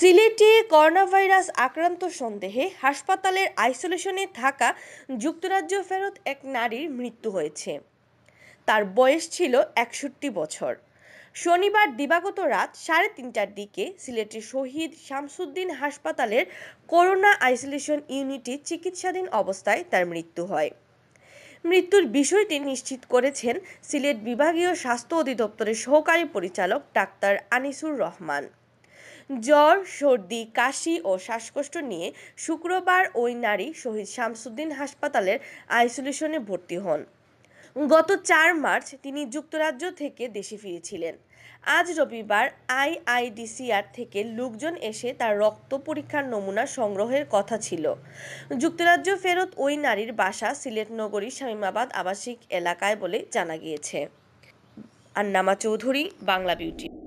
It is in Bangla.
সিলেটে করোনাভাইরাস আক্রান্ত সন্দেহে হাসপাতালের আইসোলেশনে থাকা যুক্তরাজ্য ফেরত এক নারীর মৃত্যু হয়েছে তার বয়স ছিল একষট্টি বছর শনিবার দিবাগত রাত সাড়ে তিনটার দিকে সিলেটের শহীদ শামসুদ্দিন হাসপাতালের করোনা আইসোলেশন ইউনিটে চিকিৎসাধীন অবস্থায় তার মৃত্যু হয় মৃত্যুর বিষয়টি নিশ্চিত করেছেন সিলেট বিভাগীয় স্বাস্থ্য অধিদপ্তরের সহকারী পরিচালক ডাক্তার আনিসুর রহমান জ্বর সর্দি কাশি ও শ্বাসকষ্ট নিয়ে শুক্রবার ওই নারী শহীদ শামসুদ্দিন হাসপাতালের আইসোলেশনে ভর্তি হন গত চার মার্চ তিনি যুক্তরাজ্য থেকে দেশে ফিরেছিলেন আজ রবিবার আইআইডিসিআর থেকে লোকজন এসে তার রক্ত পরীক্ষার নমুনা সংগ্রহের কথা ছিল যুক্তরাজ্য ফেরত ওই নারীর বাসা সিলেট নগরী শামীমাবাদ আবাসিক এলাকায় বলে জানা গিয়েছে আন্নামা চৌধুরী বাংলা বিউটি